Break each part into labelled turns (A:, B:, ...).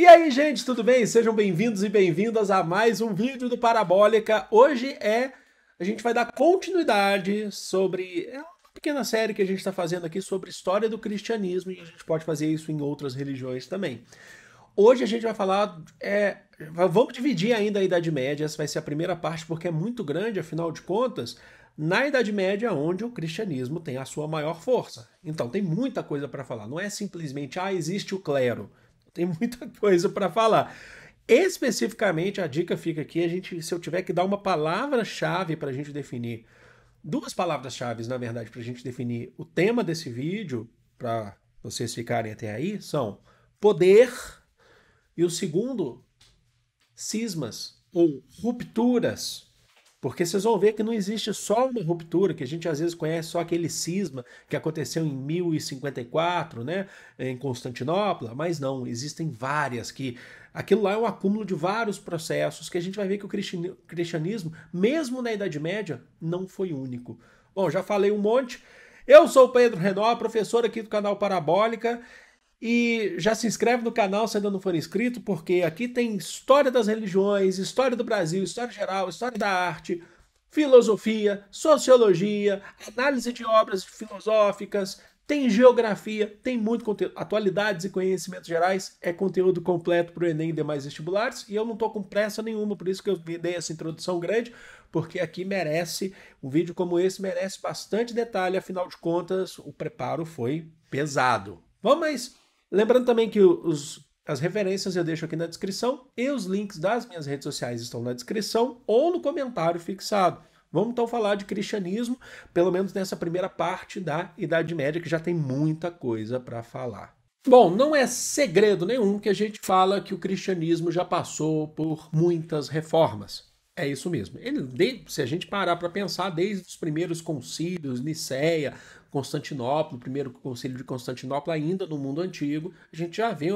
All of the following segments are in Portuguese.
A: E aí, gente, tudo bem? Sejam bem-vindos e bem-vindas a mais um vídeo do Parabólica. Hoje é a gente vai dar continuidade sobre é uma pequena série que a gente está fazendo aqui sobre história do cristianismo e a gente pode fazer isso em outras religiões também. Hoje a gente vai falar é, vamos dividir ainda a Idade Média. Essa vai ser a primeira parte porque é muito grande, afinal de contas. Na Idade Média, onde o cristianismo tem a sua maior força. Então, tem muita coisa para falar. Não é simplesmente, ah, existe o clero. Tem muita coisa para falar. Especificamente, a dica fica aqui: a gente, se eu tiver que dar uma palavra-chave para a gente definir, duas palavras-chave, na verdade, para a gente definir o tema desse vídeo, para vocês ficarem até aí, são poder e o segundo, cismas ou rupturas porque vocês vão ver que não existe só uma ruptura, que a gente às vezes conhece só aquele cisma que aconteceu em 1054, né, em Constantinopla, mas não, existem várias que aquilo lá é um acúmulo de vários processos que a gente vai ver que o cristianismo, mesmo na Idade Média, não foi único. Bom, já falei um monte. Eu sou o Pedro Renó, professor aqui do canal Parabólica, e já se inscreve no canal se ainda não for inscrito, porque aqui tem história das religiões, história do Brasil, história geral, história da arte, filosofia, sociologia, análise de obras filosóficas, tem geografia, tem muito conteúdo. Atualidades e conhecimentos gerais é conteúdo completo para o Enem e demais vestibulares. E eu não estou com pressa nenhuma, por isso que eu dei essa introdução grande, porque aqui merece, um vídeo como esse merece bastante detalhe, afinal de contas, o preparo foi pesado. Vamos mais Lembrando também que os, as referências eu deixo aqui na descrição e os links das minhas redes sociais estão na descrição ou no comentário fixado. Vamos então falar de cristianismo, pelo menos nessa primeira parte da Idade Média, que já tem muita coisa para falar. Bom, não é segredo nenhum que a gente fala que o cristianismo já passou por muitas reformas. É isso mesmo. Ele, se a gente parar para pensar, desde os primeiros concílios, Niceia, Constantinopla, o primeiro concílio de Constantinopla, ainda no mundo antigo, a gente já vê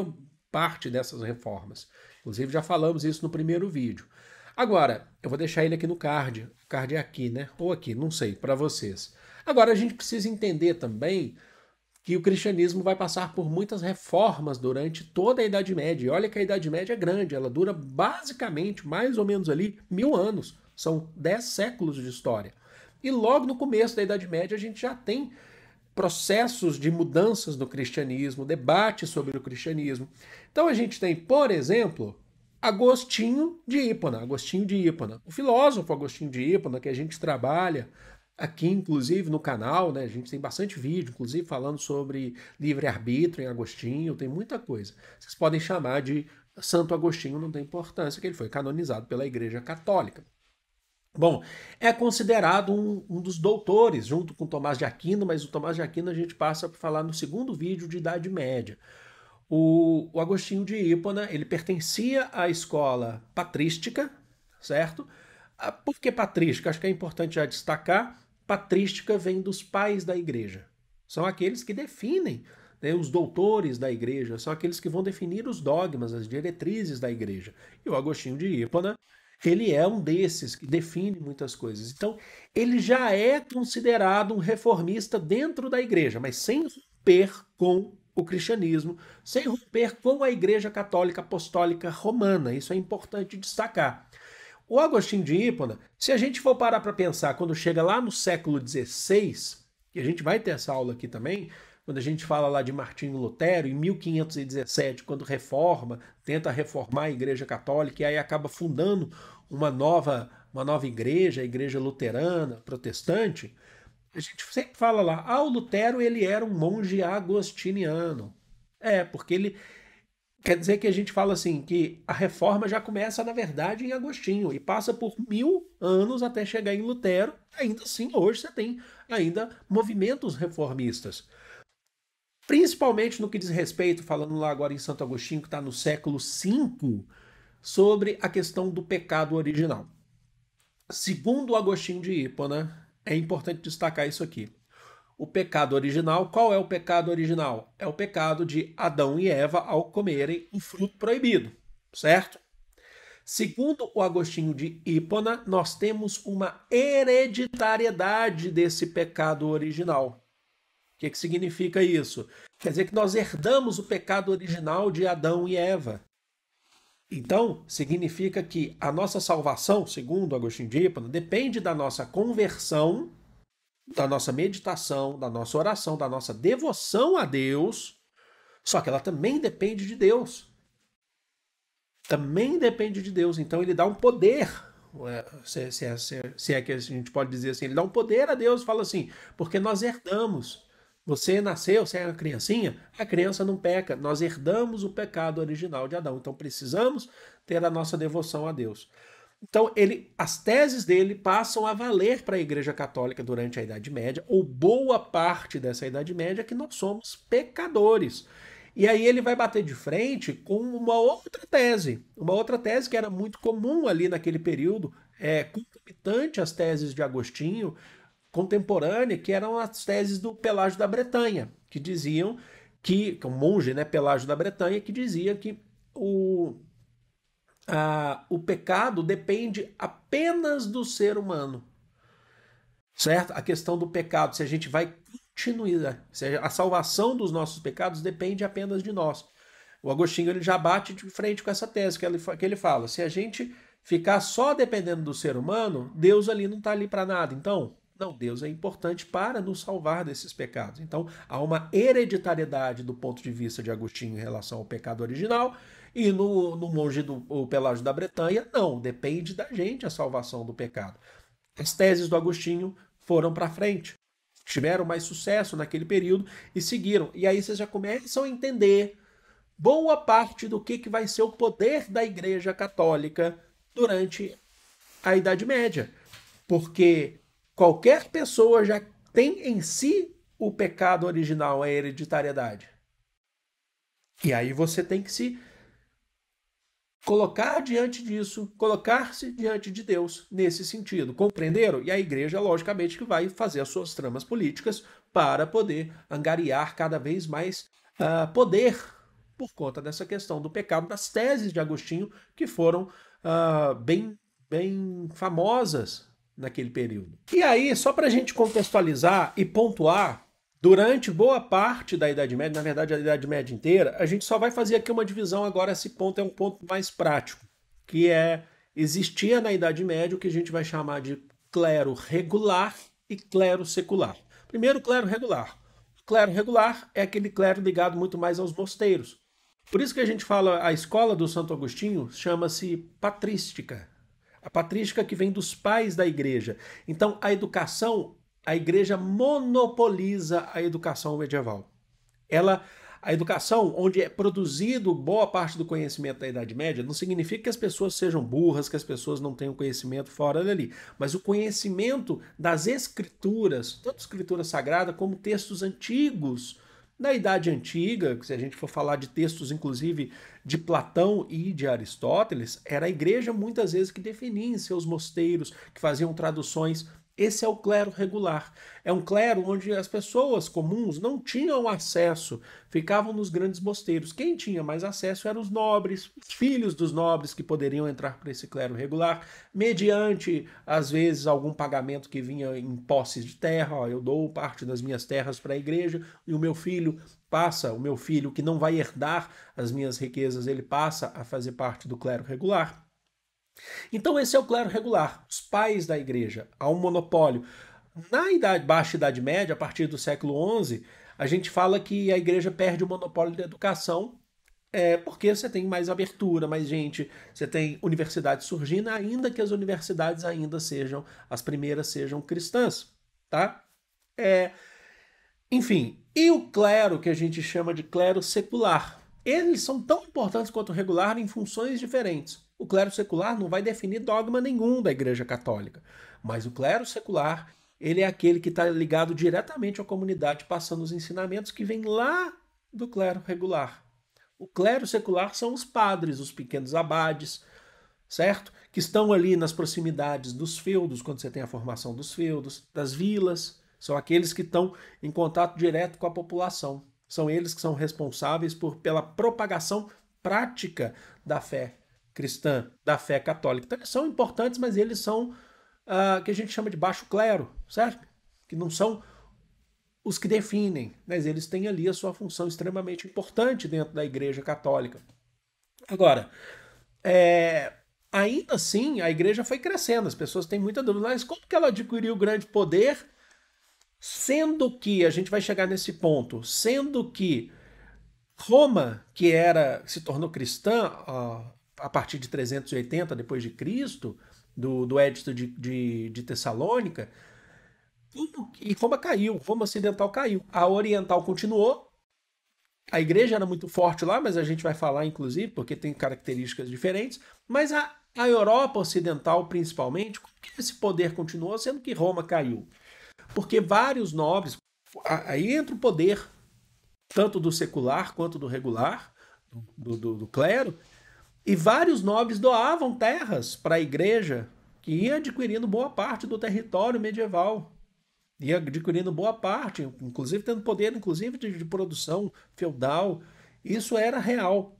A: parte dessas reformas. Inclusive, já falamos isso no primeiro vídeo. Agora, eu vou deixar ele aqui no card. O card é aqui, né? Ou aqui, não sei, para vocês. Agora, a gente precisa entender também que o cristianismo vai passar por muitas reformas durante toda a Idade Média. E olha que a Idade Média é grande, ela dura basicamente mais ou menos ali mil anos. São dez séculos de história. E logo no começo da Idade Média a gente já tem processos de mudanças no cristianismo, debates sobre o cristianismo. Então a gente tem, por exemplo, Agostinho de Hipona, Agostinho de Hipona, o filósofo Agostinho de Hipona que a gente trabalha aqui inclusive no canal, né? A gente tem bastante vídeo, inclusive falando sobre livre-arbítrio em Agostinho, tem muita coisa. Vocês podem chamar de Santo Agostinho, não tem importância que ele foi canonizado pela Igreja Católica. Bom, é considerado um, um, dos doutores, junto com Tomás de Aquino, mas o Tomás de Aquino a gente passa para falar no segundo vídeo de Idade Média. O, o Agostinho de Hipona, ele pertencia à escola patrística, certo? Ah, por que patrística? Acho que é importante já destacar. Patrística vem dos pais da igreja. São aqueles que definem né, os doutores da igreja, são aqueles que vão definir os dogmas, as diretrizes da igreja. E o Agostinho de Hipona ele é um desses que define muitas coisas. Então, ele já é considerado um reformista dentro da igreja, mas sem romper com o cristianismo, sem romper com a Igreja Católica Apostólica Romana. Isso é importante destacar. O Agostinho de Hipona, se a gente for parar para pensar, quando chega lá no século XVI, e a gente vai ter essa aula aqui também, quando a gente fala lá de Martinho Lutero, em 1517, quando reforma, tenta reformar a Igreja Católica e aí acaba fundando uma nova, uma nova igreja, a Igreja Luterana, protestante, a gente sempre fala lá, ah, o Lutero ele era um monge agostiniano. É, porque ele quer dizer que a gente fala assim que a reforma já começa na verdade em Agostinho e passa por mil anos até chegar em Lutero. Ainda assim, hoje você tem ainda movimentos reformistas principalmente no que diz respeito, falando lá agora em Santo Agostinho, que está no século V, sobre a questão do pecado original. Segundo Agostinho de Hipona, né, é importante destacar isso aqui. O pecado original, qual é o pecado original? É o pecado de Adão e Eva ao comerem o fruto proibido, certo? Segundo o Agostinho de Hipona, né, nós temos uma hereditariedade desse pecado original. O que, que significa isso? Quer dizer que nós herdamos o pecado original de Adão e Eva. Então, significa que a nossa salvação, segundo Agostinho Dípano, depende da nossa conversão, da nossa meditação, da nossa oração, da nossa devoção a Deus, só que ela também depende de Deus. Também depende de Deus. Então, ele dá um poder, se, se, se é que a gente pode dizer assim, ele dá um poder a Deus, fala assim, porque nós herdamos. Você nasceu, você era criancinha, a criança não peca. Nós herdamos o pecado original de Adão. Então precisamos ter a nossa devoção a Deus. Então, ele, as teses dele passam a valer para a Igreja Católica durante a Idade Média, ou boa parte dessa Idade Média, que nós somos pecadores. E aí ele vai bater de frente com uma outra tese, uma outra tese que era muito comum ali naquele período, é, concomitante às teses de Agostinho, contemporânea, que eram as teses do Pelágio da Bretanha, que diziam que, que é um monge, né, Pelágio da Bretanha, que dizia que o, a, o pecado depende apenas do ser humano. Certo? A questão do pecado, se a gente vai continuar, se a salvação dos nossos pecados depende apenas de nós. O Agostinho ele já bate de frente com essa tese que ele, que ele fala: se a gente ficar só dependendo do ser humano, Deus ali não está ali para nada. Então, não, Deus é importante para nos salvar desses pecados. Então, há uma hereditariedade do ponto de vista de Agostinho em relação ao pecado original, e no, no monge do Pelágio da Bretanha, não, depende da gente a salvação do pecado. As teses do Agostinho foram para frente, tiveram mais sucesso naquele período e seguiram. E aí vocês já começam a entender boa parte do que, que vai ser o poder da Igreja Católica durante a Idade Média. Porque Qualquer pessoa já tem em si o pecado original, a hereditariedade. E aí você tem que se colocar diante disso, colocar-se diante de Deus nesse sentido. Compreenderam? E a igreja, logicamente, que vai fazer as suas tramas políticas para poder angariar cada vez mais uh, poder por conta dessa questão do pecado, das teses de Agostinho, que foram uh, bem, bem famosas naquele período. E aí, só para a gente contextualizar e pontuar, durante boa parte da Idade Média, na verdade a Idade Média inteira, a gente só vai fazer aqui uma divisão agora, esse ponto é um ponto mais prático, que é, existia na Idade Média o que a gente vai chamar de clero regular e clero secular. Primeiro, clero regular. O clero regular é aquele clero ligado muito mais aos mosteiros. Por isso que a gente fala, a escola do Santo Agostinho chama-se patrística, a patrística que vem dos pais da igreja. Então, a educação, a igreja monopoliza a educação medieval. Ela a educação, onde é produzido boa parte do conhecimento da Idade Média, não significa que as pessoas sejam burras, que as pessoas não tenham conhecimento fora dali. Mas o conhecimento das escrituras, tanto escritura sagrada como textos antigos na Idade Antiga, se a gente for falar de textos, inclusive de Platão e de Aristóteles, era a igreja muitas vezes que definia em seus mosteiros, que faziam traduções esse é o clero regular. É um clero onde as pessoas comuns não tinham acesso, ficavam nos grandes mosteiros. Quem tinha mais acesso eram os nobres, os filhos dos nobres que poderiam entrar para esse clero regular, mediante, às vezes, algum pagamento que vinha em posses de terra. Ó, eu dou parte das minhas terras para a igreja e o meu filho passa, o meu filho que não vai herdar as minhas riquezas, ele passa a fazer parte do clero regular. Então esse é o clero regular, os pais da igreja, há um monopólio. Na idade, Baixa Idade Média, a partir do século XI, a gente fala que a igreja perde o monopólio da educação é, porque você tem mais abertura, mais gente, você tem universidades surgindo, ainda que as universidades ainda sejam, as primeiras sejam cristãs, tá? É, enfim, e o clero, que a gente chama de clero secular, eles são tão importantes quanto o regular em funções diferentes. O clero secular não vai definir dogma nenhum da Igreja Católica, mas o clero secular ele é aquele que está ligado diretamente à comunidade, passando os ensinamentos que vêm lá do clero regular. O clero secular são os padres, os pequenos abades, certo? Que estão ali nas proximidades dos feudos, quando você tem a formação dos feudos, das vilas, são aqueles que estão em contato direto com a população. São eles que são responsáveis por, pela propagação prática da fé cristã da fé católica. Então, são importantes, mas eles são uh, que a gente chama de baixo clero, certo? Que não são os que definem, mas eles têm ali a sua função extremamente importante dentro da Igreja Católica. Agora, é, ainda assim, a Igreja foi crescendo, as pessoas têm muita dúvida, mas como que ela adquiriu grande poder, sendo que, a gente vai chegar nesse ponto, sendo que Roma, que era se tornou cristã, a partir de 380 depois de Cristo, do, do Edito de, de, de Tessalônica, como, e Roma caiu, Roma Ocidental caiu. A Oriental continuou, a igreja era muito forte lá, mas a gente vai falar, inclusive, porque tem características diferentes, mas a, a Europa Ocidental, principalmente, como que esse poder continuou, sendo que Roma caiu? Porque vários nobres, aí entra o poder, tanto do secular quanto do regular, do, do, do clero, e vários nobres doavam terras para a igreja, que ia adquirindo boa parte do território medieval. Ia adquirindo boa parte, inclusive tendo poder inclusive de, de produção feudal. Isso era real.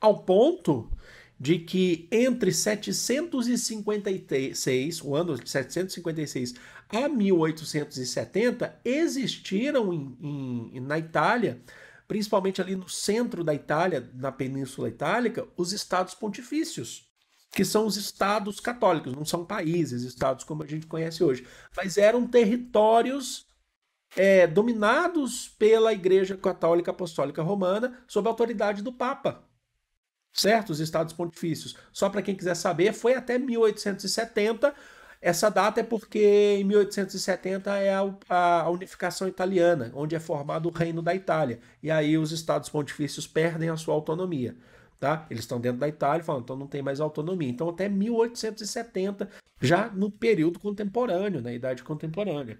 A: Ao ponto de que entre 756, o ano de 756 a 1870, existiram em, em, na Itália principalmente ali no centro da Itália, na Península Itálica, os estados pontifícios, que são os estados católicos, não são países, estados como a gente conhece hoje, mas eram territórios é, dominados pela Igreja Católica Apostólica Romana sob a autoridade do Papa. Certo? Os estados pontifícios. Só para quem quiser saber, foi até 1870 essa data é porque em 1870 é a, a unificação italiana, onde é formado o Reino da Itália. E aí os estados pontifícios perdem a sua autonomia. Tá? Eles estão dentro da Itália, falando, então não tem mais autonomia. Então até 1870, já no período contemporâneo, na idade contemporânea.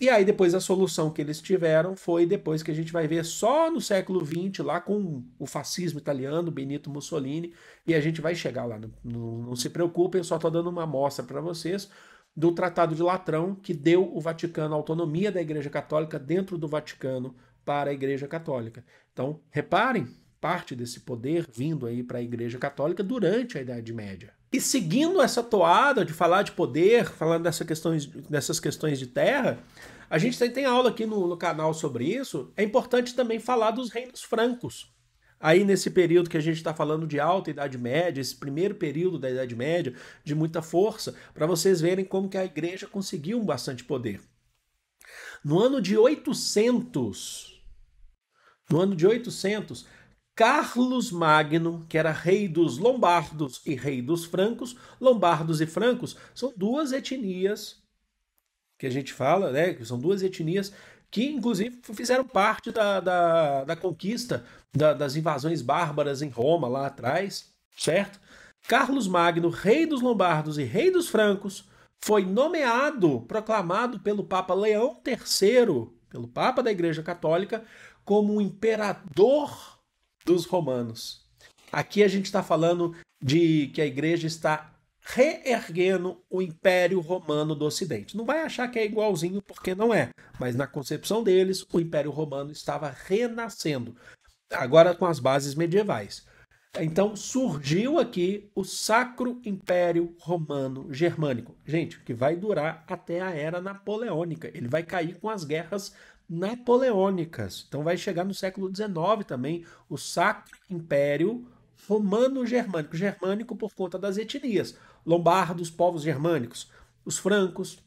A: E aí depois a solução que eles tiveram foi depois que a gente vai ver só no século XX, lá com o fascismo italiano, Benito Mussolini, e a gente vai chegar lá. Não, não, não se preocupem, só estou dando uma amostra para vocês do Tratado de Latrão, que deu o Vaticano a autonomia da Igreja Católica dentro do Vaticano para a Igreja Católica. Então, reparem, parte desse poder vindo aí para a Igreja Católica durante a Idade Média. E seguindo essa toada de falar de poder, falando dessa questões, dessas questões de terra, a gente tem, tem aula aqui no, no canal sobre isso. É importante também falar dos reinos francos. Aí, nesse período que a gente está falando de alta Idade Média, esse primeiro período da Idade Média, de muita força, para vocês verem como que a igreja conseguiu bastante poder. No ano de 800, no ano de 800, Carlos Magno, que era rei dos lombardos e rei dos francos, lombardos e francos são duas etnias que a gente fala, né? Que são duas etnias que, inclusive, fizeram parte da, da, da conquista da, das invasões bárbaras em Roma lá atrás, certo? Carlos Magno, rei dos Lombardos e rei dos Francos, foi nomeado, proclamado pelo Papa Leão III, pelo Papa da Igreja Católica, como o imperador dos romanos. Aqui a gente está falando de que a igreja está reerguendo o Império Romano do Ocidente. Não vai achar que é igualzinho, porque não é. Mas na concepção deles, o Império Romano estava renascendo, agora com as bases medievais. Então surgiu aqui o Sacro Império Romano Germânico. Gente, que vai durar até a Era Napoleônica. Ele vai cair com as guerras napoleônicas. Então vai chegar no século XIX também o Sacro Império Romano romano-germânico. Germânico por conta das etnias. Lombardos, povos germânicos. Os francos.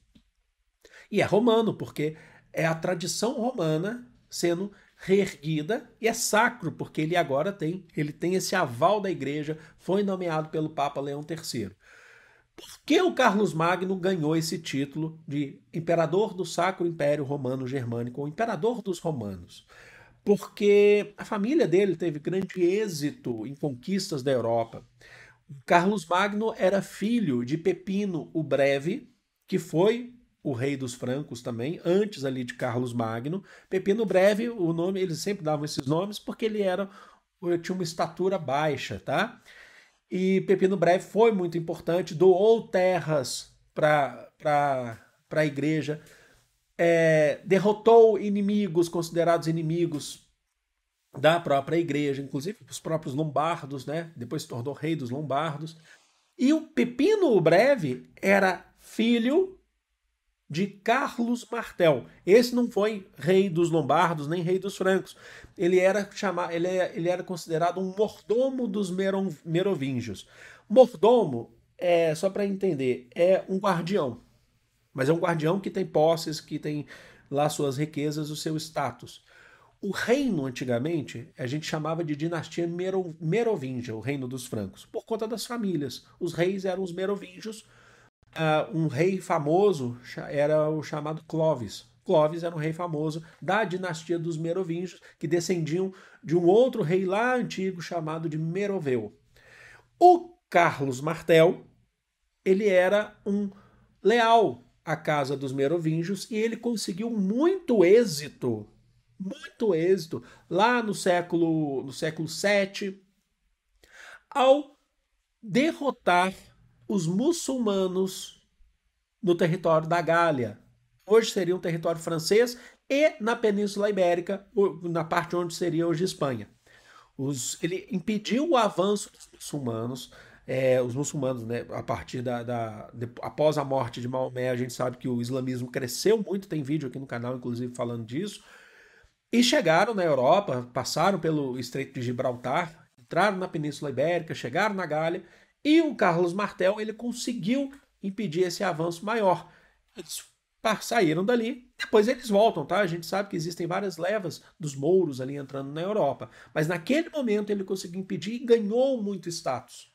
A: E é romano, porque é a tradição romana sendo reerguida e é sacro porque ele agora tem ele tem esse aval da igreja foi nomeado pelo Papa Leão III por que o Carlos Magno ganhou esse título de imperador do Sacro Império Romano Germânico ou imperador dos romanos porque a família dele teve grande êxito em conquistas da Europa. Carlos Magno era filho de Pepino o Breve, que foi o rei dos francos também, antes ali de Carlos Magno. Pepino Breve, o nome, eles sempre davam esses nomes porque ele era eh, tinha uma estatura baixa, tá? E Pepino o Breve foi muito importante, doou terras para a igreja é, derrotou inimigos considerados inimigos da própria igreja, inclusive os próprios lombardos, né? Depois se tornou rei dos lombardos. E o Pepino o Breve era filho de Carlos Martel. Esse não foi rei dos lombardos nem rei dos francos. Ele era chamado, ele, é, ele era considerado um mordomo dos merovingios. Mordomo, é, só para entender, é um guardião mas é um guardião que tem posses, que tem lá suas riquezas, o seu status. O reino, antigamente, a gente chamava de dinastia Mero, merovingia, o reino dos francos, por conta das famílias. Os reis eram os merovingios. Uh, ah, um rei famoso era o chamado Clovis. Clovis era um rei famoso da dinastia dos merovingios, que descendiam de um outro rei lá antigo chamado de Meroveu. O Carlos Martel, ele era um leal a casa dos merovingios e ele conseguiu muito êxito, muito êxito lá no século no século 7 ao derrotar os muçulmanos no território da Gália. Hoje seria um território francês e na Península Ibérica, na parte onde seria hoje Espanha. Os, ele impediu o avanço dos muçulmanos, é, os muçulmanos, né, a partir da, da de, após a morte de Maomé, a gente sabe que o islamismo cresceu muito, tem vídeo aqui no canal, inclusive, falando disso, e chegaram na Europa, passaram pelo Estreito de Gibraltar, entraram na Península Ibérica, chegaram na Gália, e o Carlos Martel, ele conseguiu impedir esse avanço maior. Eles saíram dali, depois eles voltam, tá? A gente sabe que existem várias levas dos mouros ali entrando na Europa, mas naquele momento ele conseguiu impedir e ganhou muito status.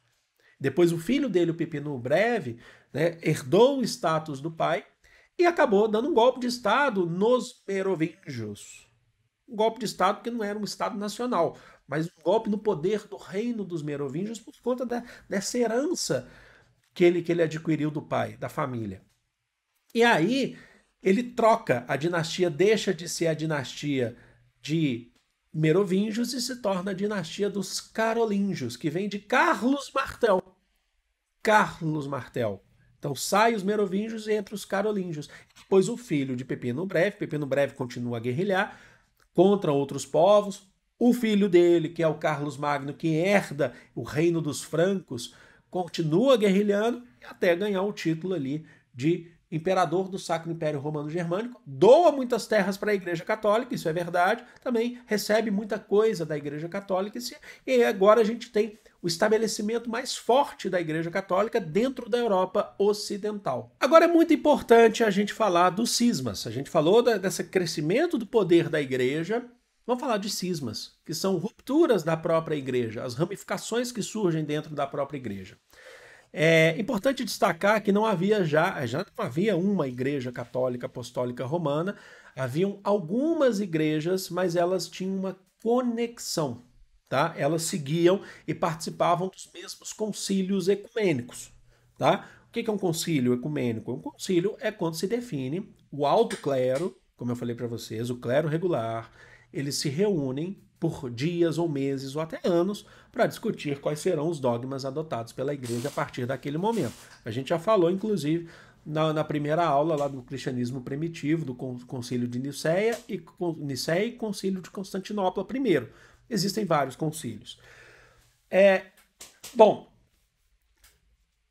A: Depois o filho dele, o Pepino Breve, né, herdou o status do pai e acabou dando um golpe de Estado nos merovingios. Um golpe de Estado que não era um Estado nacional, mas um golpe no poder do reino dos merovingios por conta da, dessa herança que ele, que ele adquiriu do pai, da família. E aí ele troca, a dinastia deixa de ser a dinastia de merovingios e se torna a dinastia dos carolingios, que vem de Carlos Martel. Carlos Martel. Então sai os merovingios e entra os carolingios. Pois o filho de Pepino Breve, Pepino Breve continua a guerrilhar contra outros povos. O filho dele, que é o Carlos Magno, que herda o reino dos francos, continua guerrilhando até ganhar o título ali de imperador do Sacro Império Romano Germânico, doa muitas terras para a Igreja Católica, isso é verdade, também recebe muita coisa da Igreja Católica, e agora a gente tem o estabelecimento mais forte da Igreja Católica dentro da Europa Ocidental. Agora é muito importante a gente falar dos cismas. A gente falou da, desse crescimento do poder da Igreja. Vamos falar de cismas, que são rupturas da própria Igreja, as ramificações que surgem dentro da própria Igreja. É importante destacar que não havia já, já não havia uma igreja católica apostólica romana, haviam algumas igrejas, mas elas tinham uma conexão, tá? Elas seguiam e participavam dos mesmos concílios ecumênicos, tá? O que é um concílio ecumênico? Um concílio é quando se define o alto clero, como eu falei para vocês, o clero regular eles se reúnem por dias ou meses ou até anos para discutir quais serão os dogmas adotados pela igreja a partir daquele momento. A gente já falou, inclusive, na, na primeira aula lá do cristianismo primitivo, do concílio de Niceia e, Niceia e concílio de Constantinopla primeiro. Existem vários concílios. É, bom,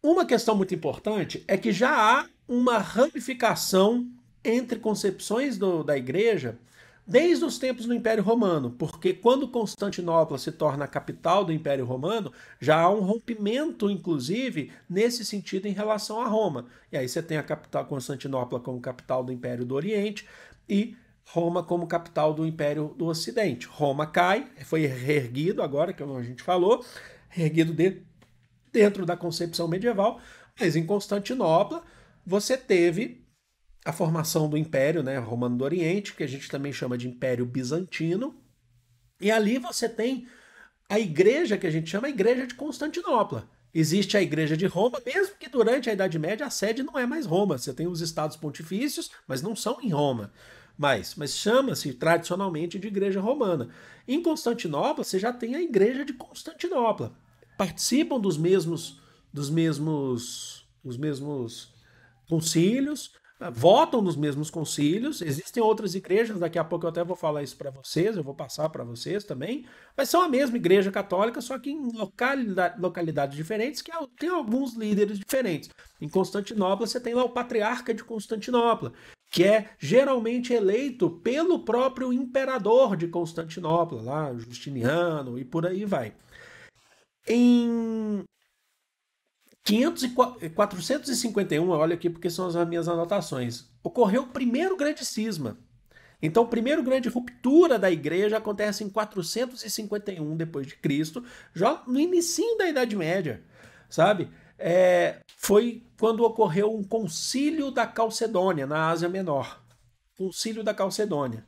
A: uma questão muito importante é que já há uma ramificação entre concepções do, da igreja desde os tempos do Império Romano, porque quando Constantinopla se torna a capital do Império Romano, já há um rompimento, inclusive, nesse sentido em relação a Roma. E aí você tem a capital Constantinopla como capital do Império do Oriente e Roma como capital do Império do Ocidente. Roma cai, foi reerguido agora, que é a gente falou, reerguido de, dentro da concepção medieval, mas em Constantinopla você teve a formação do Império né, Romano do Oriente, que a gente também chama de Império Bizantino. E ali você tem a igreja que a gente chama a Igreja de Constantinopla. Existe a Igreja de Roma, mesmo que durante a Idade Média a sede não é mais Roma. Você tem os estados pontifícios, mas não são em Roma. Mas, mas chama-se tradicionalmente de Igreja Romana. Em Constantinopla, você já tem a Igreja de Constantinopla. Participam dos mesmos, dos mesmos, os mesmos concílios, votam nos mesmos concílios, existem outras igrejas, daqui a pouco eu até vou falar isso para vocês, eu vou passar para vocês também, mas são a mesma igreja católica, só que em localidade, localidades diferentes, que tem alguns líderes diferentes. Em Constantinopla você tem lá o patriarca de Constantinopla, que é geralmente eleito pelo próprio imperador de Constantinopla, lá Justiniano e por aí vai. Em 500 e 451, olha aqui porque são as minhas anotações, ocorreu o primeiro grande cisma. Então, o primeiro grande ruptura da igreja acontece em 451 depois de Cristo, já no início da Idade Média, sabe? É, foi quando ocorreu um concílio da Calcedônia, na Ásia Menor. Concílio da Calcedônia.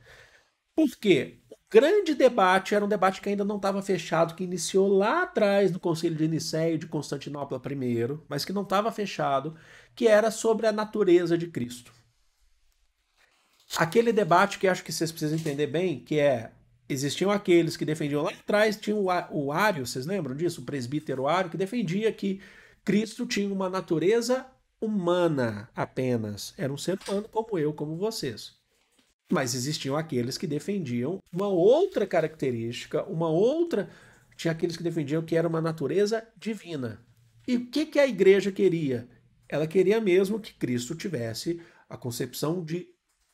A: Por quê? grande debate era um debate que ainda não estava fechado, que iniciou lá atrás no Conselho de e de Constantinopla I, mas que não estava fechado, que era sobre a natureza de Cristo. Aquele debate que acho que vocês precisam entender bem, que é existiam aqueles que defendiam lá atrás, tinha o, o Ário, vocês lembram disso? O presbítero Ário, que defendia que Cristo tinha uma natureza humana apenas, era um ser humano como eu, como vocês. Mas existiam aqueles que defendiam uma outra característica, uma outra. Tinha aqueles que defendiam que era uma natureza divina. E o que, que a igreja queria? Ela queria mesmo que Cristo tivesse a concepção de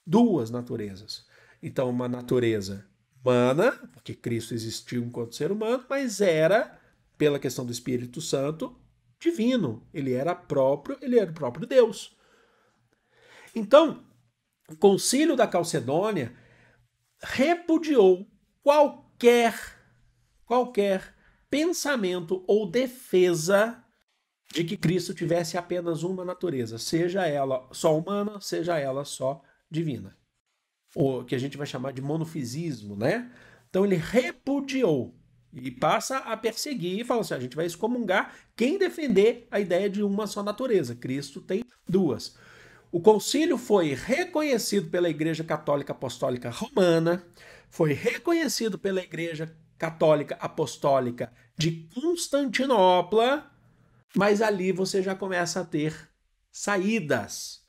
A: duas naturezas. Então, uma natureza humana, porque Cristo existiu enquanto ser humano, mas era, pela questão do Espírito Santo, divino. Ele era próprio, ele era o próprio Deus. Então, o Concílio da Calcedônia repudiou qualquer qualquer pensamento ou defesa de que Cristo tivesse apenas uma natureza, seja ela só humana, seja ela só divina. O que a gente vai chamar de monofisismo, né? Então ele repudiou e passa a perseguir e fala assim: ah, a gente vai excomungar quem defender a ideia de uma só natureza. Cristo tem duas. O concílio foi reconhecido pela Igreja Católica Apostólica Romana, foi reconhecido pela Igreja Católica Apostólica de Constantinopla, mas ali você já começa a ter saídas.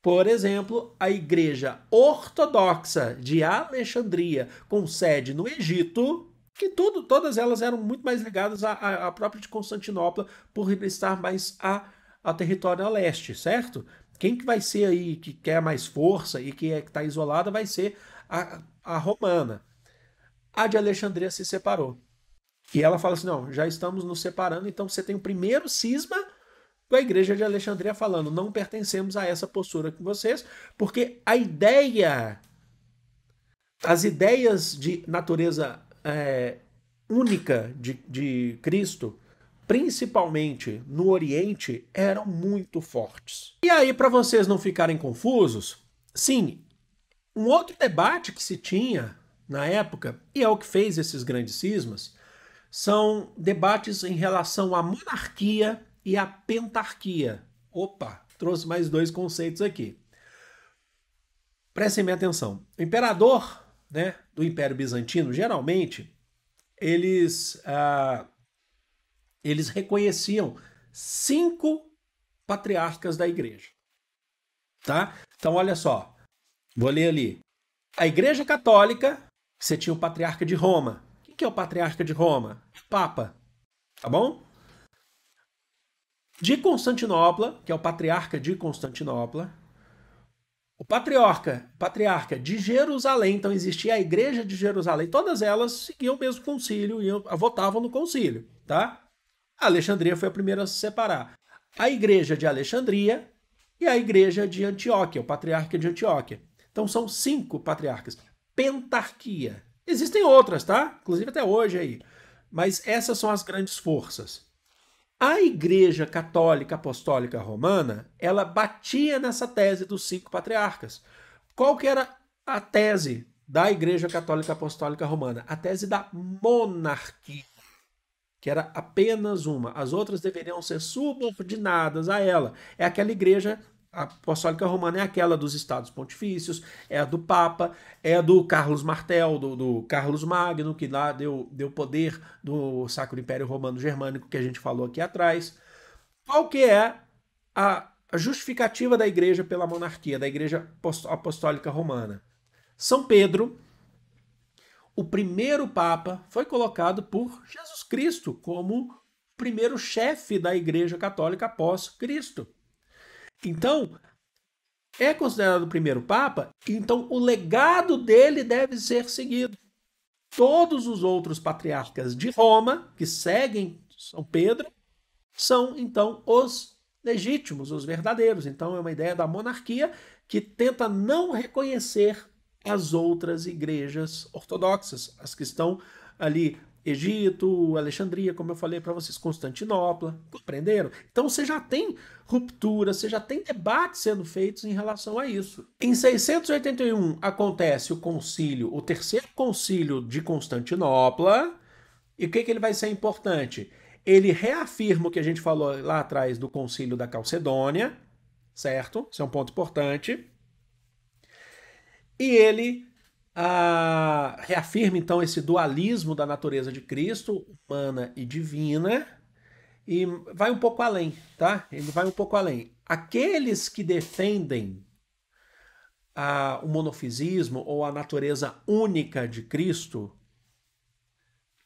A: Por exemplo, a Igreja Ortodoxa de Alexandria, com sede no Egito, que tudo, todas elas eram muito mais ligadas à, à própria de Constantinopla, por estar mais a, a território a leste, certo? Quem que vai ser aí que quer mais força e é que é, está isolada vai ser a, a romana. A de Alexandria se separou. E ela fala assim: não, já estamos nos separando, então você tem o primeiro cisma da igreja de Alexandria falando: não pertencemos a essa postura com vocês, porque a ideia, as ideias de natureza é, única de, de Cristo principalmente no Oriente, eram muito fortes. E aí, para vocês não ficarem confusos, sim, um outro debate que se tinha na época, e é o que fez esses grandes cismas, são debates em relação à monarquia e à pentarquia. Opa, trouxe mais dois conceitos aqui. Prestem minha atenção. O imperador né, do Império Bizantino, geralmente, eles ah, eles reconheciam cinco patriarcas da igreja. Tá? Então, olha só. Vou ler ali. A Igreja Católica, você tinha o patriarca de Roma. O que é o patriarca de Roma? Papa. Tá bom? De Constantinopla, que é o patriarca de Constantinopla. O patriarca, patriarca de Jerusalém, então existia a igreja de Jerusalém, todas elas seguiam o mesmo concílio e votavam no concílio, tá? A Alexandria foi a primeira a se separar. A igreja de Alexandria e a igreja de Antioquia, o patriarca de Antioquia. Então são cinco patriarcas. Pentarquia. Existem outras, tá? Inclusive até hoje aí. Mas essas são as grandes forças. A Igreja Católica Apostólica Romana, ela batia nessa tese dos cinco patriarcas. Qual que era a tese da Igreja Católica Apostólica Romana? A tese da monarquia que era apenas uma. As outras deveriam ser subordinadas a ela. É aquela igreja apostólica romana é aquela dos estados pontifícios, é a do Papa, é a do Carlos Martel, do, do, Carlos Magno, que lá deu, deu poder do Sacro Império Romano Germânico, que a gente falou aqui atrás. Qual que é a justificativa da igreja pela monarquia, da igreja apostólica romana? São Pedro o primeiro Papa foi colocado por Jesus Cristo como primeiro chefe da Igreja Católica após Cristo. Então, é considerado o primeiro Papa, então o legado dele deve ser seguido. Todos os outros patriarcas de Roma, que seguem São Pedro, são então os legítimos, os verdadeiros. Então, é uma ideia da monarquia que tenta não reconhecer as outras igrejas ortodoxas, as que estão ali Egito, Alexandria, como eu falei para vocês, Constantinopla, compreenderam? Então você já tem ruptura, você já tem debates sendo feitos em relação a isso. Em 681 acontece o concílio, o terceiro concílio de Constantinopla, e o que, que ele vai ser importante? Ele reafirma o que a gente falou lá atrás do concílio da Calcedônia, certo? Isso é um ponto importante. E ele ah, reafirma então esse dualismo da natureza de Cristo, humana e divina, e vai um pouco além, tá? Ele vai um pouco além. Aqueles que defendem ah, o monofisismo ou a natureza única de Cristo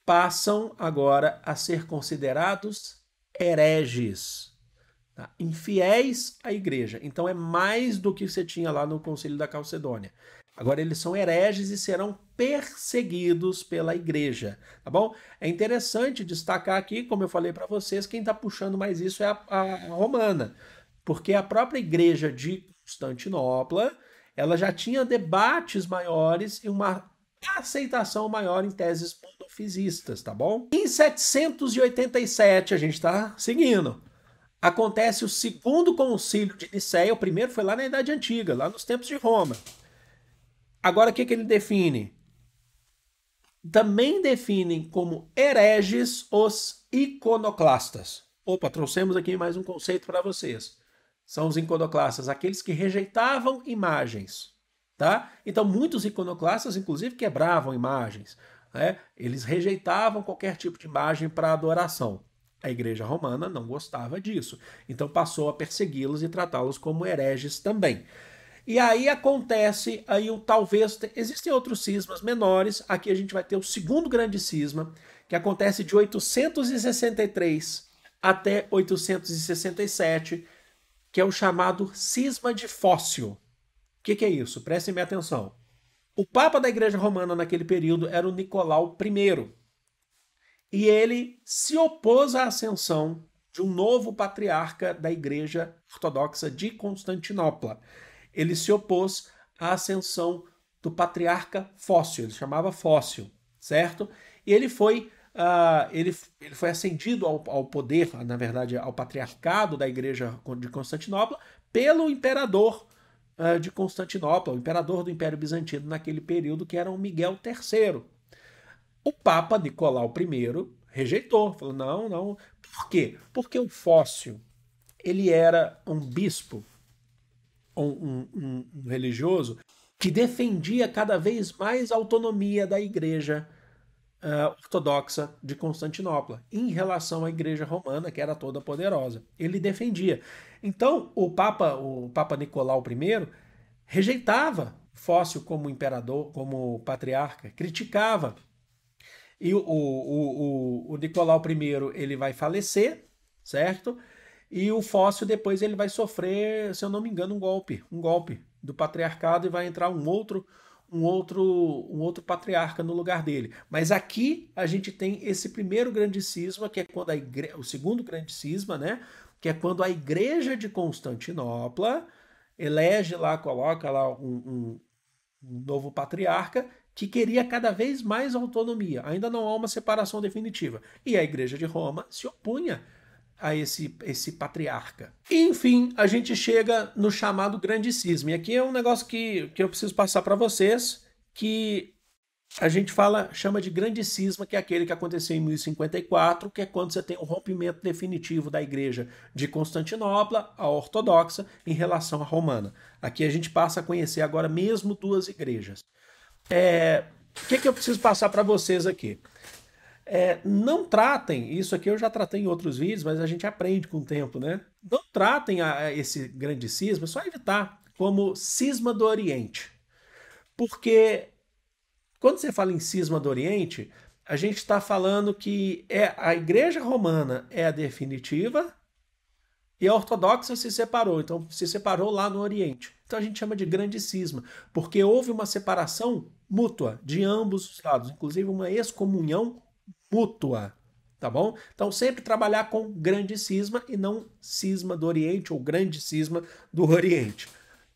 A: passam agora a ser considerados hereges Tá? Infiéis à igreja. Então é mais do que você tinha lá no Conselho da Calcedônia. Agora eles são hereges e serão perseguidos pela igreja, tá bom? É interessante destacar aqui, como eu falei para vocês, quem está puxando mais isso é a, a, romana, porque a própria igreja de Constantinopla, ela já tinha debates maiores e uma aceitação maior em teses monofisistas, tá bom? Em 787 a gente está seguindo acontece o segundo concílio de Nicéia. O primeiro foi lá na Idade Antiga, lá nos tempos de Roma. Agora, o que, que ele define? Também definem como hereges os iconoclastas. Opa, trouxemos aqui mais um conceito para vocês. São os iconoclastas, aqueles que rejeitavam imagens. Tá? Então, muitos iconoclastas, inclusive, quebravam imagens. Né? Eles rejeitavam qualquer tipo de imagem para adoração. A igreja romana não gostava disso, então passou a persegui-los e tratá-los como hereges também. E aí acontece aí o talvez existem outros cismas menores. Aqui a gente vai ter o segundo grande cisma, que acontece de 863 até 867, que é o chamado cisma de Fóssil. O que, que é isso? Prestem atenção. O papa da Igreja Romana naquele período era o Nicolau I, e ele se opôs à ascensão de um novo patriarca da Igreja Ortodoxa de Constantinopla. Ele se opôs à ascensão do patriarca Fóssil, ele chamava Fóssil, certo? E ele foi, uh, ele, ele foi ascendido ao, ao poder, na verdade, ao patriarcado da Igreja de Constantinopla pelo imperador ah, de Constantinopla, o imperador do Império Bizantino naquele período, que era o Miguel III. O Papa Nicolau I rejeitou, falou: não, não. Por quê? Porque o Fóssil ele era um bispo, um, um, um, religioso, que defendia cada vez mais a autonomia da Igreja uh, Ortodoxa de Constantinopla em relação à Igreja Romana, que era toda poderosa. Ele defendia. Então, o Papa, o Papa Nicolau I rejeitava Fóssil como imperador, como patriarca, criticava e o, o, o, o Nicolau I ele vai falecer, certo? E o Fóssil depois ele vai sofrer, se eu não me engano, um golpe, um golpe do patriarcado e vai entrar um outro, um outro, um outro patriarca no lugar dele. Mas aqui a gente tem esse primeiro grande cisma, que é quando a igre... o segundo grande cisma, né? Que é quando a igreja de Constantinopla elege lá, coloca lá um, um, um novo patriarca que queria cada vez mais autonomia. Ainda não há uma separação definitiva. E a Igreja de Roma se opunha a esse, esse patriarca. enfim, a gente chega no chamado Grande Cisma. E aqui é um negócio que, que eu preciso passar para vocês, que a gente fala, chama de Grande Cisma, que é aquele que aconteceu em 1054, que é quando você tem o rompimento definitivo da Igreja de Constantinopla, a ortodoxa, em relação à romana. Aqui a gente passa a conhecer agora mesmo duas igrejas é, o que, é que eu preciso passar para vocês aqui? É, não tratem, isso aqui eu já tratei em outros vídeos, mas a gente aprende com o tempo, né? Não tratem a, a esse grande cisma, só evitar, como cisma do Oriente. Porque quando você fala em cisma do Oriente, a gente está falando que é a Igreja Romana é a definitiva e a ortodoxa se separou, então se separou lá no Oriente. Então a gente chama de grande cisma, porque houve uma separação mútua de ambos os lados, inclusive uma excomunhão mútua, tá bom? Então sempre trabalhar com grande cisma e não cisma do Oriente ou grande cisma do Oriente.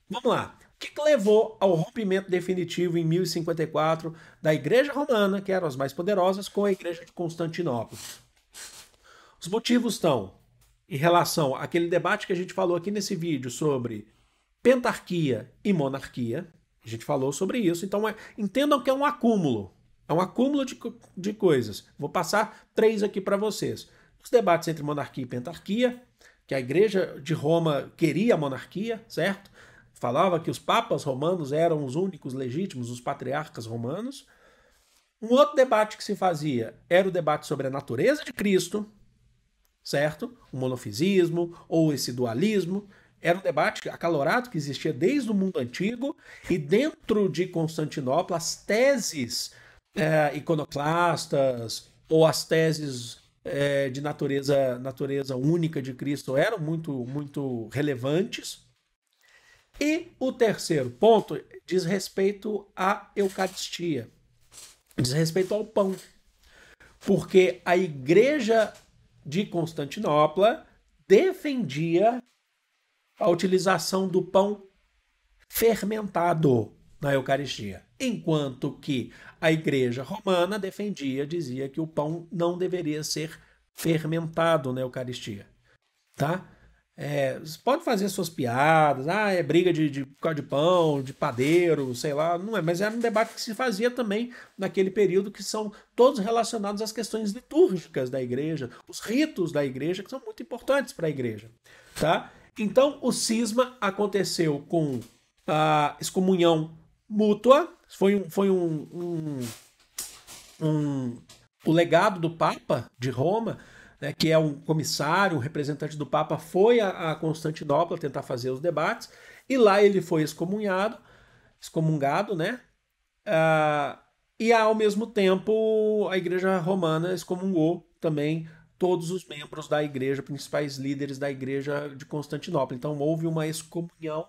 A: Vamos lá. O que, que levou ao rompimento definitivo em 1054 da Igreja Romana, que eram as mais poderosas, com a Igreja de Constantinopla? Os motivos estão em relação àquele debate que a gente falou aqui nesse vídeo sobre pentarquia e monarquia, a gente falou sobre isso, então é, entendam que é um acúmulo. É um acúmulo de, de coisas. Vou passar três aqui para vocês. Os debates entre monarquia e pentarquia, que a igreja de Roma queria a monarquia, certo? Falava que os papas romanos eram os únicos legítimos, os patriarcas romanos. Um outro debate que se fazia era o debate sobre a natureza de Cristo, certo? O monofisismo ou esse dualismo. Era um debate acalorado que existia desde o mundo antigo e dentro de Constantinopla as teses é, iconoclastas ou as teses é, de natureza natureza única de Cristo eram muito muito relevantes. E o terceiro ponto diz respeito à Eucaristia, diz respeito ao pão. Porque a igreja de Constantinopla defendia a utilização do pão fermentado na Eucaristia, enquanto que a Igreja Romana defendia, dizia que o pão não deveria ser fermentado na Eucaristia, tá? É, pode fazer suas piadas, ah, é briga de, de, de pão, de padeiro, sei lá, não é, mas era um debate que se fazia também naquele período que são todos relacionados às questões litúrgicas da igreja, os ritos da igreja que são muito importantes para a igreja, tá? Então, o cisma aconteceu com a ah, excomunhão mútua, foi um, foi um, um, um o legado do Papa de Roma, né, que é um comissário, um representante do Papa, foi a, a Constantinopla tentar fazer os debates, e lá ele foi excomunhado, excomungado, né? Uh, e ao mesmo tempo a Igreja Romana excomungou também todos os membros da igreja, principais líderes da igreja de Constantinopla. Então houve uma excomunhão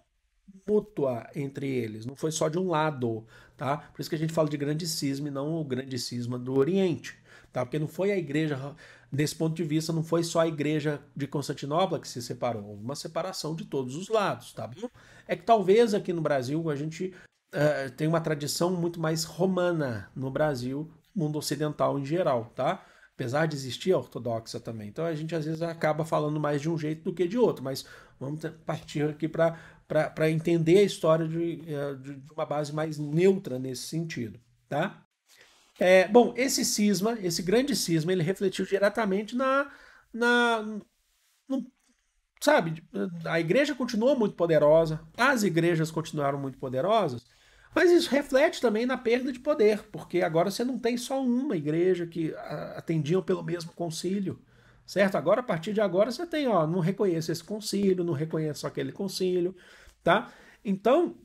A: mútua entre eles, não foi só de um lado, tá? Por isso que a gente fala de grande cisma e não o grande cisma do Oriente, tá? Porque não foi a igreja, desse ponto de vista, não foi só a igreja de Constantinopla que se separou, houve uma separação de todos os lados, tá bom? É que talvez aqui no Brasil a gente uh, eh, tem uma tradição muito mais romana no Brasil, mundo ocidental em geral, tá? apesar de existir a ortodoxa também. Então a gente às vezes acaba falando mais de um jeito do que de outro, mas vamos partir aqui para entender a história é, de, de uma base mais neutra nesse sentido, tá? É, bom, esse cisma, esse grande cisma, ele refletiu diretamente na, na no, sabe, a igreja continuou muito poderosa, as igrejas continuaram muito poderosas, mas isso reflete também na perda de poder, porque agora você não tem só uma igreja que atendiam pelo mesmo concílio, certo? Agora, a partir de agora, você tem, ó, não reconheço esse concílio, não reconheço aquele concílio, tá? Então,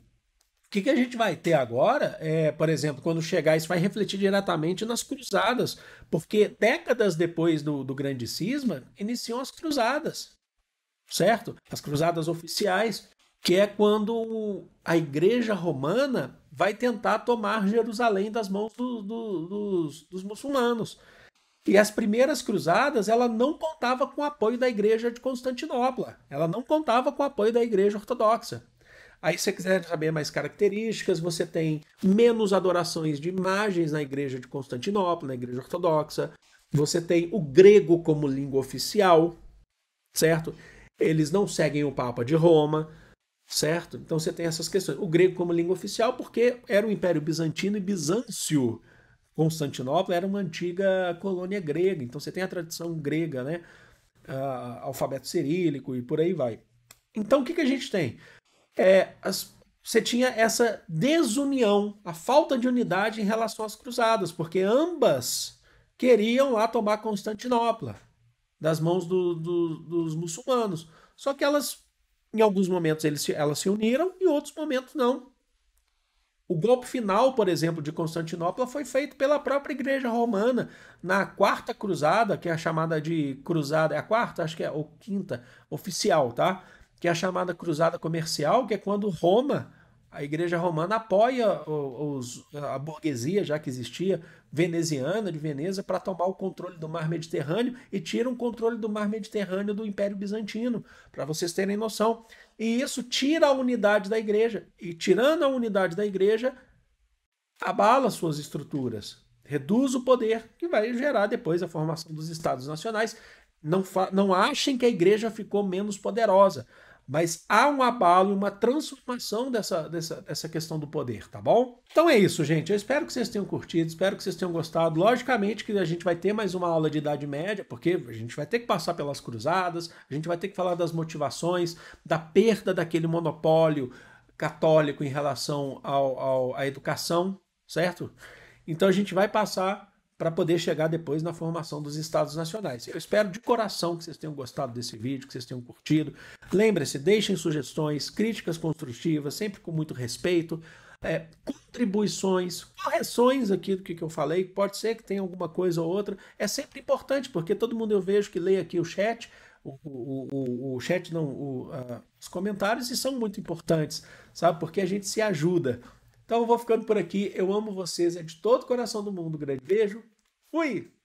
A: o que, que, a gente vai ter agora, é, por exemplo, quando chegar, isso vai refletir diretamente nas cruzadas, porque décadas depois do, do grande cisma, iniciam as cruzadas, certo? As cruzadas oficiais, que é quando a igreja romana vai tentar tomar Jerusalém das mãos do, do, dos, dos muçulmanos. E as primeiras cruzadas, ela não contava com o apoio da igreja de Constantinopla. Ela não contava com o apoio da igreja ortodoxa. Aí, se você quiser saber mais características, você tem menos adorações de imagens na igreja de Constantinopla, na igreja ortodoxa. Você tem o grego como língua oficial, certo? Eles não seguem o Papa de Roma certo? Então você tem essas questões. O grego como língua oficial, porque era o Império Bizantino e Bizâncio. Constantinopla era uma antiga colônia grega, então você tem a tradição grega, né? Uh, alfabeto cirílico e por aí vai. Então o que, que a gente tem? É, as, você tinha essa desunião, a falta de unidade em relação às cruzadas, porque ambas queriam lá tomar Constantinopla das mãos do, do, dos muçulmanos. Só que elas em alguns momentos eles, elas se uniram, em outros momentos não. O golpe final, por exemplo, de Constantinopla foi feito pela própria Igreja Romana na Quarta Cruzada, que é a chamada de Cruzada, é a quarta, acho que é, ou quinta, oficial, tá? Que é a chamada Cruzada Comercial, que é quando Roma a Igreja Romana apoia os, a burguesia, já que existia, veneziana de Veneza, para tomar o controle do mar Mediterrâneo e tira o controle do mar Mediterrâneo do Império Bizantino, para vocês terem noção. E isso tira a unidade da Igreja. E tirando a unidade da Igreja, abala suas estruturas, reduz o poder, que vai gerar depois a formação dos Estados Nacionais. Não, não achem que a Igreja ficou menos poderosa mas há um abalo e uma transformação dessa, dessa, dessa questão do poder, tá bom? Então é isso, gente. Eu espero que vocês tenham curtido, espero que vocês tenham gostado. Logicamente que a gente vai ter mais uma aula de Idade Média, porque a gente vai ter que passar pelas cruzadas, a gente vai ter que falar das motivações, da perda daquele monopólio católico em relação ao, ao à educação, certo? Então a gente vai passar para poder chegar depois na formação dos estados nacionais. Eu espero de coração que vocês tenham gostado desse vídeo, que vocês tenham curtido. Lembre-se, deixem sugestões, críticas construtivas, sempre com muito respeito. É, contribuições, correções aqui do que, que eu falei, pode ser que tenha alguma coisa ou outra, é sempre importante, porque todo mundo eu vejo que lê aqui o chat, o, o, o, o chat não, o, uh, os comentários e são muito importantes, sabe? Porque a gente se ajuda. Então eu vou ficando por aqui. Eu amo vocês é de todo o coração do mundo. Grande beijo. Fui!